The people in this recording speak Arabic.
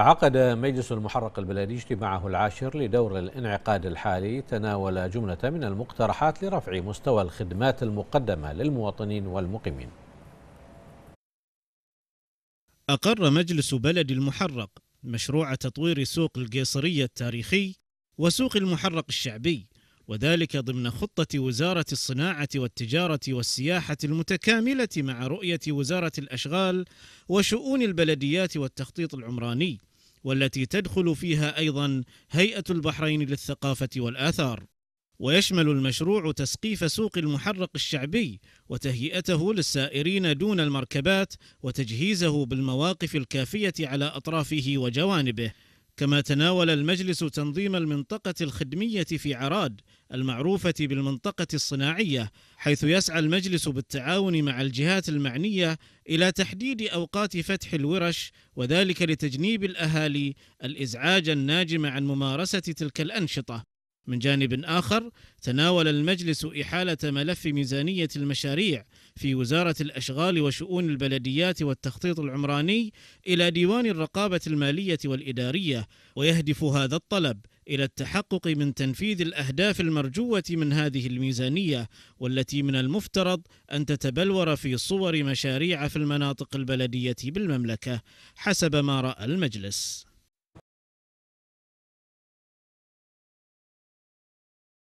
عقد مجلس المحرق البلدي اجتماعه العاشر لدور الانعقاد الحالي تناول جملة من المقترحات لرفع مستوى الخدمات المقدمة للمواطنين والمقيمين أقر مجلس بلد المحرق مشروع تطوير سوق القيصرية التاريخي وسوق المحرق الشعبي وذلك ضمن خطة وزارة الصناعة والتجارة والسياحة المتكاملة مع رؤية وزارة الأشغال وشؤون البلديات والتخطيط العمراني والتي تدخل فيها أيضا هيئة البحرين للثقافة والآثار ويشمل المشروع تسقيف سوق المحرق الشعبي وتهيئته للسائرين دون المركبات وتجهيزه بالمواقف الكافية على أطرافه وجوانبه كما تناول المجلس تنظيم المنطقة الخدمية في عراد المعروفة بالمنطقة الصناعية حيث يسعى المجلس بالتعاون مع الجهات المعنية إلى تحديد أوقات فتح الورش وذلك لتجنيب الأهالي الإزعاج الناجم عن ممارسة تلك الأنشطة من جانب آخر تناول المجلس إحالة ملف ميزانية المشاريع في وزارة الأشغال وشؤون البلديات والتخطيط العمراني إلى ديوان الرقابة المالية والإدارية ويهدف هذا الطلب إلى التحقق من تنفيذ الأهداف المرجوة من هذه الميزانية والتي من المفترض أن تتبلور في صور مشاريع في المناطق البلدية بالمملكة حسب ما رأى المجلس